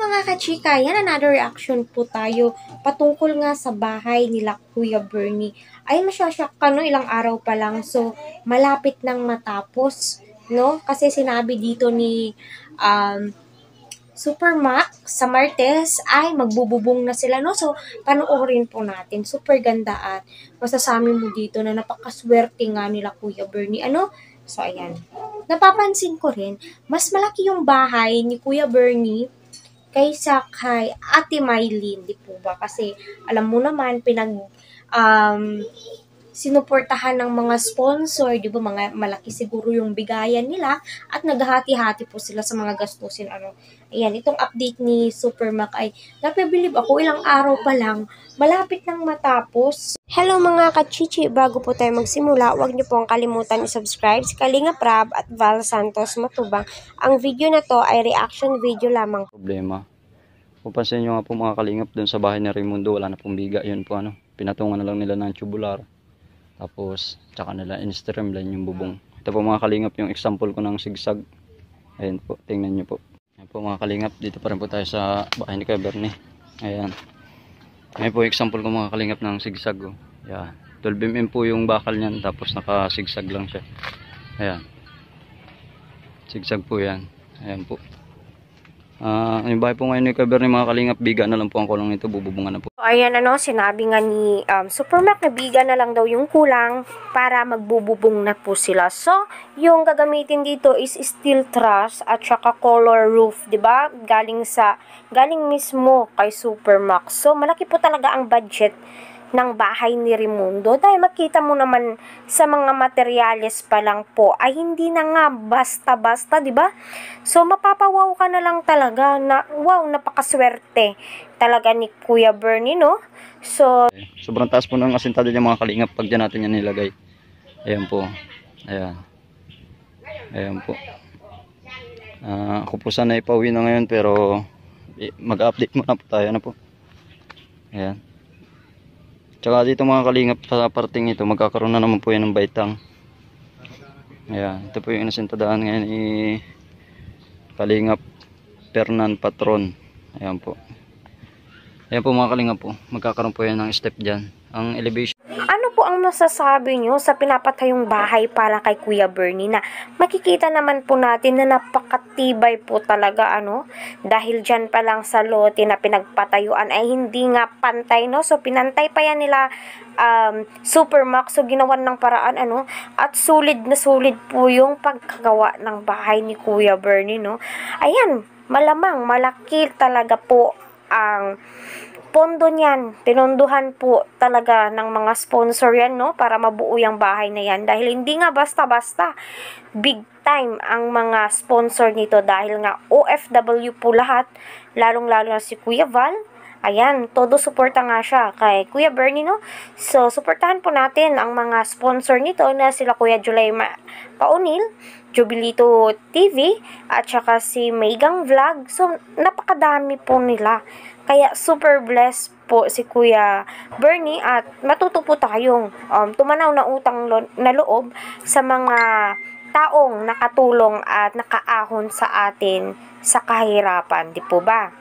mga kachika, yan another reaction po tayo patungkol nga sa bahay nila Kuya Bernie. Ay masyasyak ka no, ilang araw pa lang. So, malapit nang matapos, no? Kasi sinabi dito ni um, Supermax sa Martes ay magbububong na sila, no? So, panoorin po natin. Super ganda at masasami mo dito na napakaswerte nga nila Kuya Bernie. Ano? So, ayan. Napapansin ko rin, mas malaki yung bahay ni Kuya Bernie kaysa kay Ate Mylene, di po ba? Kasi alam mo naman, pinag um, sinuportahan ng mga sponsor, di ba, mga malaki siguro yung bigayan nila at naghahati-hati po sila sa mga gastusin. Ano. Ayan, itong update ni Supermac ay napibilib ako ilang araw pa lang, malapit nang matapos. Hello mga kachichi, bago po tayo magsimula, huwag niyo po ang kalimutan i-subscribe si Kalinga Prab at Val Santos Matubang. Ang video na to ay reaction video lamang. Problema. Pupansin nyo nga po mga kalingap doon sa bahay ni Raimundo, wala na pong biga, yun po ano. Pinatungan na lang nila ng tubular. Tapos, tsaka nila in-streamline yung bubong. Ito po mga kalingap yung example ko ng sigsag. Ayan po, tingnan nyo po. Ayan po mga kalingap, dito pa rin po tayo sa bahay ni Cabernet. Ayan. Ayan po example ko mga kalingap ng sigsag. Oh. Ayan. 12 mm po yung bakal niyan, tapos naka nakasigsag lang siya. Ayan. Sigsag po yan. Ayan po. Uh, yung bahay po ngayon ni cover ng mga kalingap, biga na lang po ang kulong nito, bububunga na po. So, ayan ano, sinabi nga ni um, Supermac na biga na lang daw yung kulang para magbububong na po sila. So, yung gagamitin dito is steel truss at saka color roof, ba diba? Galing sa, galing mismo kay Supermac. So, malaki po talaga ang budget ng bahay ni Raimundo dahil makita mo naman sa mga materyales pa lang po ay hindi na nga basta-basta, 'di ba? So mapapawaw ka na lang talaga na wow, napakaswerte talaga ni Kuya Bernie, no? So sobrang taas po ng asintado niya mga kalingap pag diyan natin yan nilagay. Ayun po. Ayun. Ayun po. Uh, ako po sana ipauwi na ngayon pero mag-update muna po tayo. Ano po? Ayan. Tsaka dito mga kalingap sa parting ito, magkakaroon na naman po yan ng baitang. Ayan, ito po yung inasintadaan ngayon ni Kalingap Pernan Patron. Ayan po. Ayan po mga kalingap po, magkakaroon po yan ng step dyan. Ang elevation ano po ang masasabi nyo sa pinapatayong bahay para kay Kuya Bernie na makikita naman po natin na napakatibay po talaga ano? Dahil dyan pa lang sa lote na pinagpatayuan ay hindi nga pantay no? So pinantay pa yan nila um, Supermax so ginawan ng paraan ano? At sulit na sulit po yung pagkagawa ng bahay ni Kuya Bernie no? Ayan, malamang malaki talaga po ang pondo niyan. Tinondohan po talaga ng mga sponsor yan, no? Para mabuo yung bahay na yan. Dahil hindi nga basta-basta big time ang mga sponsor nito dahil nga OFW po lahat, lalong-lalo na si Kuya Val, Ayan, todo suporta nga siya kay Kuya Bernie, no? So, suportahan po natin ang mga sponsor nito na sila Kuya July Ma Paunil, Jubilito TV, at saka si Megang Vlog. So, napakadami po nila. Kaya, super blessed po si Kuya Bernie at matuto po tayong um, tumanaw na utang lo- na loob sa mga taong nakatulong at nakaahon sa atin sa kahirapan, di po ba?